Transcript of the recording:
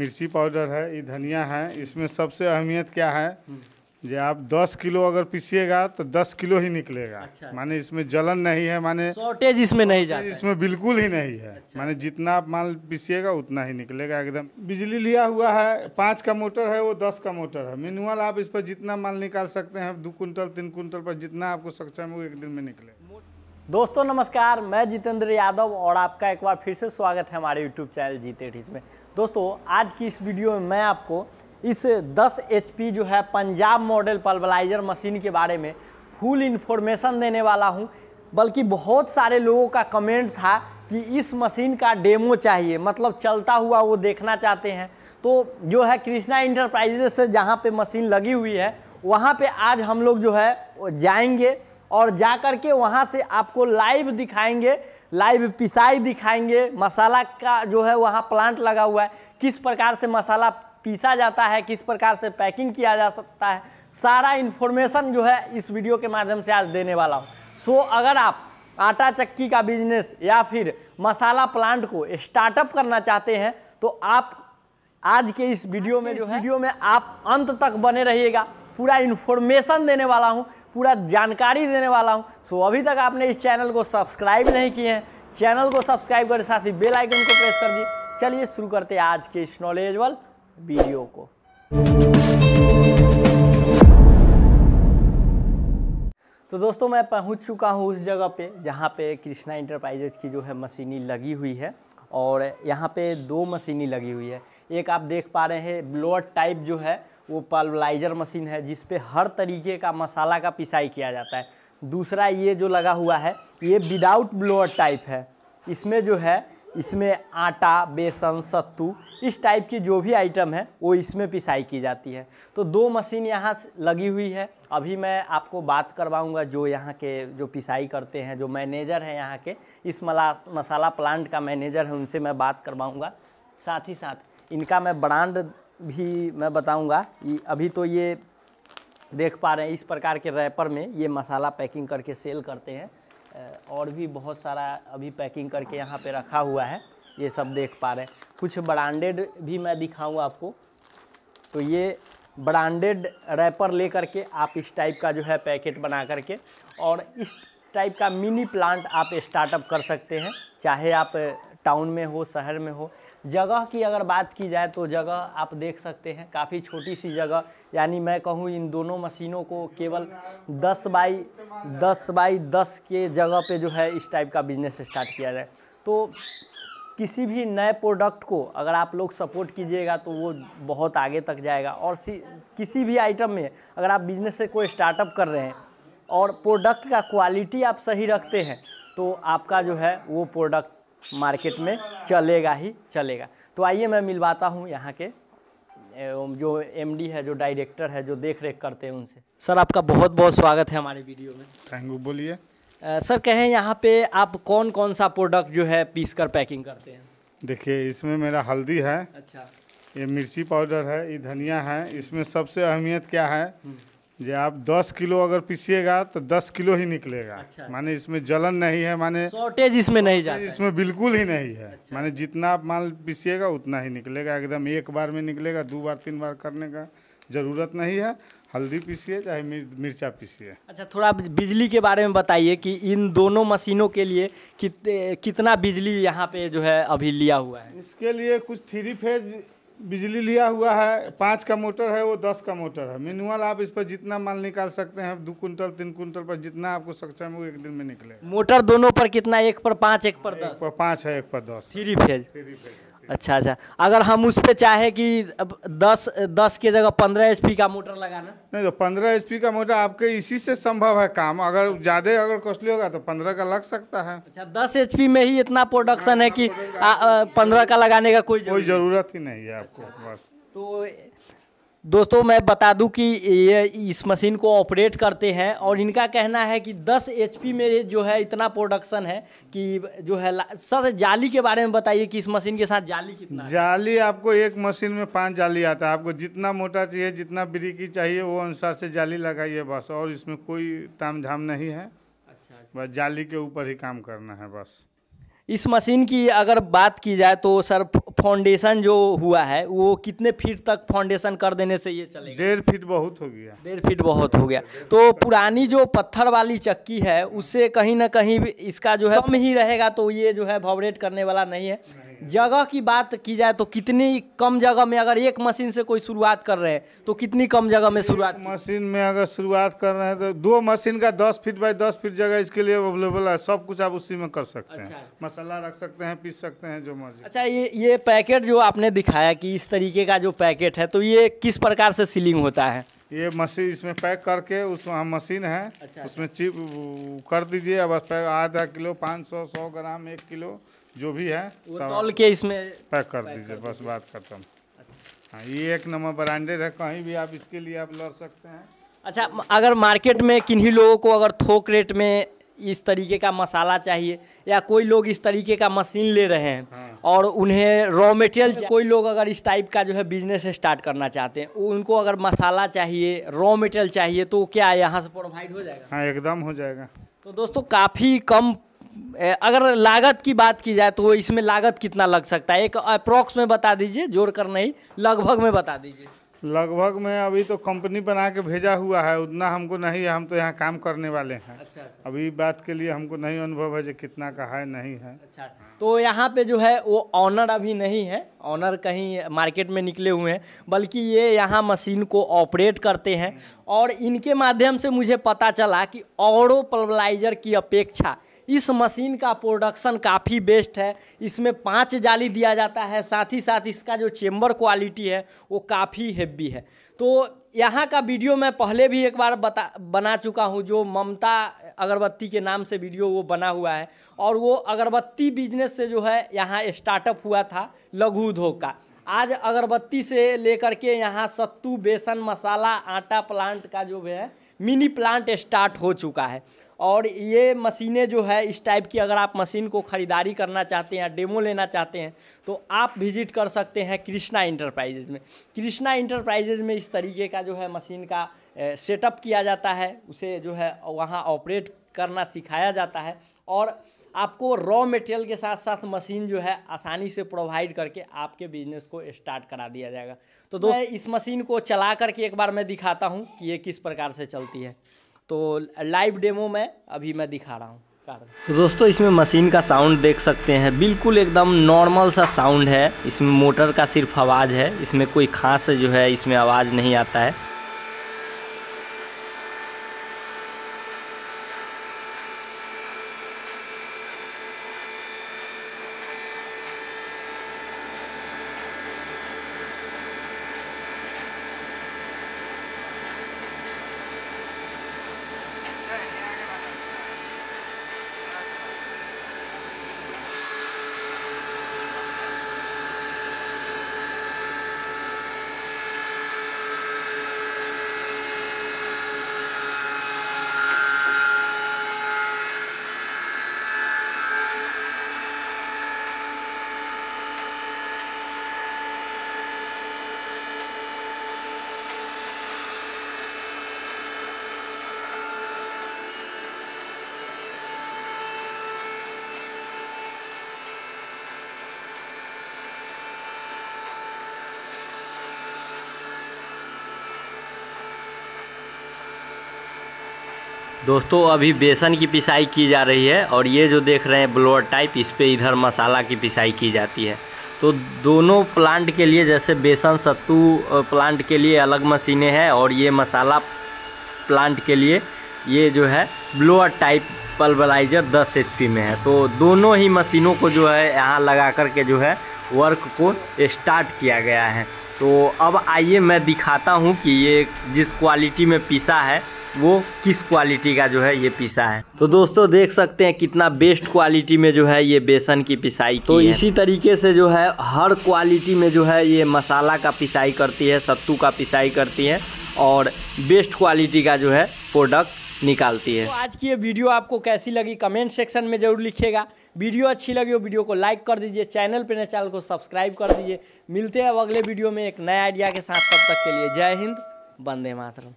मिर्ची पाउडर है ये धनिया है इसमें सबसे अहमियत क्या है जो आप 10 किलो अगर पीसिएगा तो 10 किलो ही निकलेगा अच्छा। माने इसमें जलन नहीं है माने शॉर्टेज इसमें नहीं जाता इसमें बिल्कुल ही नहीं है अच्छा। माने जितना आप माल पीसिएगा उतना ही निकलेगा एकदम बिजली लिया हुआ है अच्छा। पाँच का मोटर है वो दस का मोटर है मिनुअल आप इस पर जितना माल निकाल सकते हैं दो कुंटल तीन कुंटल पर जितना आपको सक्षम हो एक दिन में निकलेगा दोस्तों नमस्कार मैं जितेंद्र यादव और आपका एक बार फिर से स्वागत है हमारे यूट्यूब चैनल जीते ठीक में दोस्तों आज की इस वीडियो में मैं आपको इस 10 एच जो है पंजाब मॉडल पल्बलाइजर मशीन के बारे में फुल इन्फॉर्मेशन देने वाला हूं बल्कि बहुत सारे लोगों का कमेंट था कि इस मशीन का डेमो चाहिए मतलब चलता हुआ वो देखना चाहते हैं तो जो है कृष्णा इंटरप्राइजेस से जहाँ पर मशीन लगी हुई है वहाँ पर आज हम लोग जो है जाएंगे और जा कर के वहाँ से आपको लाइव दिखाएंगे लाइव पिसाई दिखाएंगे मसाला का जो है वहाँ प्लांट लगा हुआ है किस प्रकार से मसाला पीसा जाता है किस प्रकार से पैकिंग किया जा सकता है सारा इन्फॉर्मेशन जो है इस वीडियो के माध्यम से आज देने वाला हूँ सो अगर आप आटा चक्की का बिजनेस या फिर मसाला प्लांट को स्टार्टअप करना चाहते हैं तो आप आज के इस वीडियो में जो वीडियो में आप अंत तक बने रहिएगा पूरा इन्फॉर्मेशन देने वाला हूँ पूरा जानकारी देने वाला हूँ सो अभी तक आपने इस चैनल को सब्सक्राइब नहीं किए हैं चैनल को सब्सक्राइब करके साथ ही बेल आइकन को प्रेस कर दिए चलिए शुरू करते हैं आज के इस नॉलेजबल वीडियो को तो दोस्तों मैं पहुंच चुका हूं उस जगह पे जहां पे कृष्णा इंटरप्राइजेज की जो है मशीनी लगी हुई है और यहां पे दो मशीनी लगी हुई है एक आप देख पा रहे हैं ब्लोअर टाइप जो है वो पालवलाइजर मशीन है जिस हर तरीके का मसाला का पिसाई किया जाता है दूसरा ये जो लगा हुआ है ये विदाउट ब्लोअर टाइप है इसमें जो है इसमें आटा बेसन सत्तू इस टाइप की जो भी आइटम है वो इसमें पिसाई की जाती है तो दो मशीन यहाँ लगी हुई है अभी मैं आपको बात करवाऊँगा जो यहाँ के जो पिसाई करते हैं जो मैनेजर हैं यहाँ के इस मला मसाला प्लांट का मैनेजर है उनसे मैं बात करवाऊँगा साथ ही साथ इनका मैं ब्रांड भी मैं बताऊंगा अभी तो ये देख पा रहे हैं इस प्रकार के रैपर में ये मसाला पैकिंग करके सेल करते हैं और भी बहुत सारा अभी पैकिंग करके यहाँ पे रखा हुआ है ये सब देख पा रहे हैं कुछ ब्रांडेड भी मैं दिखाऊँ आपको तो ये ब्रांडेड रैपर ले करके आप इस टाइप का जो है पैकेट बना करके और इस टाइप का मिनी प्लांट आप स्टार्टअप कर सकते हैं चाहे आप टाउन में हो शहर में हो जगह की अगर बात की जाए तो जगह आप देख सकते हैं काफ़ी छोटी सी जगह यानी मैं कहूँ इन दोनों मशीनों को केवल 10 बाई 10 बाई 10 के जगह पे जो है इस टाइप का बिजनेस स्टार्ट किया जाए तो किसी भी नए प्रोडक्ट को अगर आप लोग सपोर्ट कीजिएगा तो वो बहुत आगे तक जाएगा और किसी भी आइटम में अगर आप बिजनेस से कोई स्टार्टअप कर रहे हैं और प्रोडक्ट का क्वालिटी आप सही रखते हैं तो आपका जो है वो प्रोडक्ट मार्केट में चलेगा ही चलेगा तो आइए मैं मिलवाता हूँ यहाँ के जो एमडी है जो डायरेक्टर है जो देख रेख करते हैं उनसे सर आपका बहुत बहुत स्वागत है हमारे वीडियो में थैंक यू बोलिए सर कहें यहाँ पे आप कौन कौन सा प्रोडक्ट जो है पीस कर पैकिंग करते हैं देखिए इसमें मेरा हल्दी है अच्छा ये मिर्ची पाउडर है ये धनिया है इसमें सबसे अहमियत क्या है हम्म। जो आप 10 किलो अगर पीसिएगा तो 10 किलो ही निकलेगा अच्छा, अच्छा। माने इसमें जलन नहीं है माने शॉर्टेज इसमें नहीं जाता इसमें बिल्कुल ही नहीं है अच्छा। माने जितना आप माल पीसिएगा उतना ही निकलेगा एकदम एक बार में निकलेगा दो बार तीन बार करने का ज़रूरत नहीं है हल्दी पीसिए चाहे मिर्चा पीसिए अच्छा थोड़ा बिजली के बारे में बताइए कि इन दोनों मशीनों के लिए कितना बिजली यहाँ पे जो है अभी लिया हुआ है इसके लिए कुछ थ्री फेज बिजली लिया हुआ है पाँच का मोटर है वो दस का मोटर है मेनुअल आप इस पर जितना माल निकाल सकते हैं दो कुंटल तीन कुंटल पर जितना आपको सक्षम हो एक दिन में निकले मोटर दोनों पर कितना एक पर पाँच एक पर दस एक पर पाँच है एक पर दस थ्री फेज थ्री फेज अच्छा अच्छा अगर हम उस पर चाहे कि दस दस के जगह पंद्रह एच का मोटर लगाना नहीं तो पंद्रह एच का मोटर आपके इसी से संभव है काम अगर ज़्यादा अगर कॉस्टली होगा तो पंद्रह का लग सकता है अच्छा दस एच में ही इतना प्रोडक्शन है कि पंद्रह का लगाने का कोई कोई ज़रूरत ही नहीं है आपको तो दोस्तों मैं बता दूं कि ये इस मशीन को ऑपरेट करते हैं और इनका कहना है कि 10 एच में जो है इतना प्रोडक्शन है कि जो है सर जाली के बारे में बताइए कि इस मशीन के साथ जाली कितना जाली आपको एक मशीन में पांच जाली आता है आपको जितना मोटा चाहिए जितना ब्रिकी चाहिए वो अनुसार से जाली लगाइए बस और इसमें कोई ताम झाम नहीं है अच्छा, अच्छा। बस जाली के ऊपर ही काम करना है बस इस मशीन की अगर बात की जाए तो सर फाउंडेशन जो हुआ है वो कितने फीट तक फाउंडेशन कर देने से ये चलेगा डेढ़ फीट बहुत हो गया डेढ़ फीट बहुत हो गया तो पुरानी जो पत्थर वाली चक्की है उससे कहीं ना कहीं इसका जो है कम ही रहेगा तो ये जो है भवरेट करने वाला नहीं है जगह की बात की जाए तो कितनी कम जगह में अगर एक मशीन से कोई शुरुआत कर रहे हैं तो कितनी कम जगह में शुरुआत मशीन में अगर शुरुआत कर रहे हैं तो दो मशीन का दस फीट बाई दस फीट जगह इसके लिए अवेलेबल है सब कुछ आप उसी में कर सकते अच्छा। हैं मसाला रख सकते हैं पीस सकते हैं जो मर्जी अच्छा ये ये पैकेट जो आपने दिखाया कि इस तरीके का जो पैकेट है तो ये किस प्रकार से सीलिंग होता है ये मशीन इसमें पैक करके उसमें हम मशीन है अच्छा, उसमें चिप कर दीजिए अब आधा किलो पाँच सौ सौ ग्राम एक किलो जो भी है तौल के इसमें पैक कर दीजिए बस बात खत्म अच्छा। हाँ ये एक नंबर ब्रांडेड है कहीं भी आप इसके लिए आप लड़ सकते हैं अच्छा अगर मार्केट में किन्हीं लोगों को अगर थोक रेट में इस तरीके का मसाला चाहिए या कोई लोग इस तरीके का मशीन ले रहे हैं हाँ। और उन्हें रॉ मटेरियल कोई लोग अगर इस टाइप का जो है बिजनेस स्टार्ट करना चाहते हैं उनको अगर मसाला चाहिए रॉ मटेरियल चाहिए तो क्या यहाँ से प्रोवाइड हो जाएगा हाँ एकदम हो जाएगा तो दोस्तों काफ़ी कम अगर लागत की बात की जाए तो इसमें लागत कितना लग सकता है एक अप्रोक्स में बता दीजिए जोड़ कर नहीं लगभग में बता दीजिए लगभग मैं अभी तो कंपनी बना के भेजा हुआ है उतना हमको नहीं है हम तो यहाँ काम करने वाले हैं अच्छा, अच्छा। अभी बात के लिए हमको नहीं अनुभव है जो कितना का है नहीं है अच्छा तो यहाँ पे जो है वो ऑनर अभी नहीं है ऑनर कहीं मार्केट में निकले हुए हैं बल्कि ये यहाँ मशीन को ऑपरेट करते हैं और इनके माध्यम से मुझे पता चला कि औरों पल्वलाइजर की अपेक्षा इस मशीन का प्रोडक्शन काफ़ी बेस्ट है इसमें पाँच जाली दिया जाता है साथ ही साथ इसका जो चेम्बर क्वालिटी है वो काफ़ी हेवी है तो यहाँ का वीडियो मैं पहले भी एक बार बता बना चुका हूँ जो ममता अगरबत्ती के नाम से वीडियो वो बना हुआ है और वो अगरबत्ती बिजनेस से जो है यहाँ स्टार्टअप हुआ था लघु उद्योग का आज अगरबत्ती से लेकर के यहाँ सत्तू बेसन मसाला आटा प्लांट का जो है मिनी प्लांट स्टार्ट हो चुका है और ये मशीनें जो है इस टाइप की अगर आप मशीन को ख़रीदारी करना चाहते हैं या डेमो लेना चाहते हैं तो आप विजिट कर सकते हैं कृष्णा इंटरप्राइजेज़ में कृष्णा इंटरप्राइजेज़ में इस तरीके का जो है मशीन का सेटअप किया जाता है उसे जो है वहाँ ऑपरेट करना सिखाया जाता है और आपको रॉ मटेरियल के साथ साथ मशीन जो है आसानी से प्रोवाइड करके आपके बिजनेस को स्टार्ट करा दिया जाएगा तो दोस्त इस मशीन को चला करके एक बार मैं दिखाता हूँ कि ये किस प्रकार से चलती है तो लाइव डेमो में अभी मैं दिखा रहा हूँ तो दोस्तों इसमें मशीन का साउंड देख सकते हैं बिल्कुल एकदम नॉर्मल सा साउंड है इसमें मोटर का सिर्फ आवाज़ है इसमें कोई खास जो है इसमें आवाज़ नहीं आता है दोस्तों अभी बेसन की पिसाई की जा रही है और ये जो देख रहे हैं ब्लोअर टाइप इस पर इधर मसाला की पिसाई की जाती है तो दोनों प्लांट के लिए जैसे बेसन सत्तू प्लांट के लिए अलग मशीनें हैं और ये मसाला प्लांट के लिए ये जो है ब्लोअर टाइप पल्वलाइजर 10 एच में है तो दोनों ही मशीनों को जो है यहाँ लगा कर के जो है वर्क को स्टार्ट किया गया है तो अब आइए मैं दिखाता हूँ कि ये जिस क्वालिटी में पीसा है वो किस क्वालिटी का जो है ये पिसा है तो दोस्तों देख सकते हैं कितना बेस्ट क्वालिटी में जो है ये बेसन की पिसाई तो है। इसी तरीके से जो है हर क्वालिटी में जो है ये मसाला का पिसाई करती है सत्तू का पिसाई करती है और बेस्ट क्वालिटी का जो है प्रोडक्ट निकालती है तो आज की ये वीडियो आपको कैसी लगी कमेंट सेक्शन में जरूर लिखिएगा वीडियो अच्छी लगी हो वीडियो को लाइक कर दीजिए चैनल पर नए चैनल को सब्सक्राइब कर दीजिए मिलते हैं अब अगले वीडियो में एक नया आइडिया के साथ तब तक के लिए जय हिंद वंदे मातरम